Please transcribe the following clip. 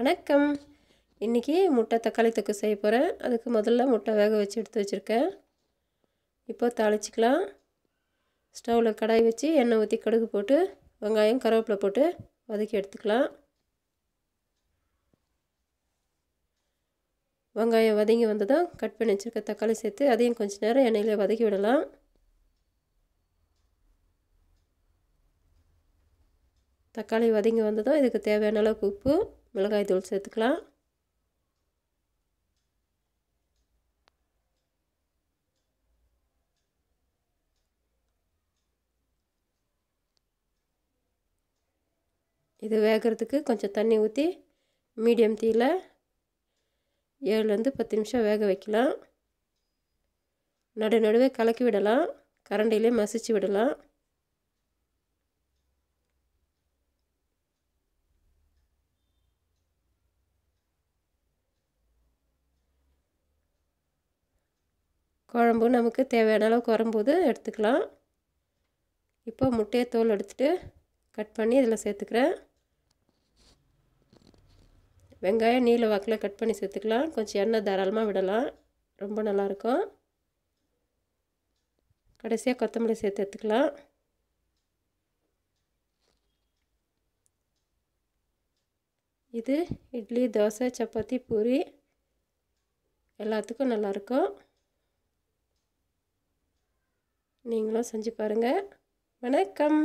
வணக்கம் இன்றைக்கி முட்டை தக்காளி தொக்கு செய்ய போகிறேன் அதுக்கு முதல்ல முட்டை வேக வச்சு எடுத்து வச்சுருக்கேன் இப்போ தாளிச்சிக்கலாம் ஸ்டவ்வில் கடாய் வச்சு எண்ணெய் ஊற்றி கடுகு போட்டு வெங்காயம் கருவேப்பிலை போட்டு வதக்கி எடுத்துக்கலாம் வெங்காயம் வதங்கி வந்ததும் கட் பண்ணி வச்சுருக்க தக்காளி சேர்த்து அதையும் கொஞ்சம் நேரம் எண்ணெயில் வதக்கி விடலாம் தக்காளி வதங்கி வந்ததும் இதுக்கு தேவையான அளவுக்கு உப்பு மிளகாய் தூள் சேர்த்துக்கலாம் இது வேகிறதுக்கு கொஞ்சம் தண்ணி ஊற்றி மீடியம் தீயில் ஏழுலேருந்து பத்து நிமிஷம் வேக வைக்கலாம் நடு நடுவே கலக்கி விடலாம் கரண்டிலே மசிச்சு விடலாம் குழம்பு நமக்கு தேவையான அளவு குறம்போது எடுத்துக்கலாம் இப்போ முட்டையை தோல் எடுத்துகிட்டு கட் பண்ணி இதில் சேர்த்துக்கிறேன் வெங்காயம் நீல வாக்கில் கட் பண்ணி சேர்த்துக்கலாம் கொஞ்சம் எண்ணெய் தாராளமாக விடலாம் ரொம்ப நல்லாயிருக்கும் கடைசியாக கொத்தமல்லி சேர்த்து எடுத்துக்கலாம் இது இட்லி தோசை சப்பாத்தி பூரி எல்லாத்துக்கும் நல்லாயிருக்கும் நீங்களும் செஞ்சு பாருங்கள் வணக்கம்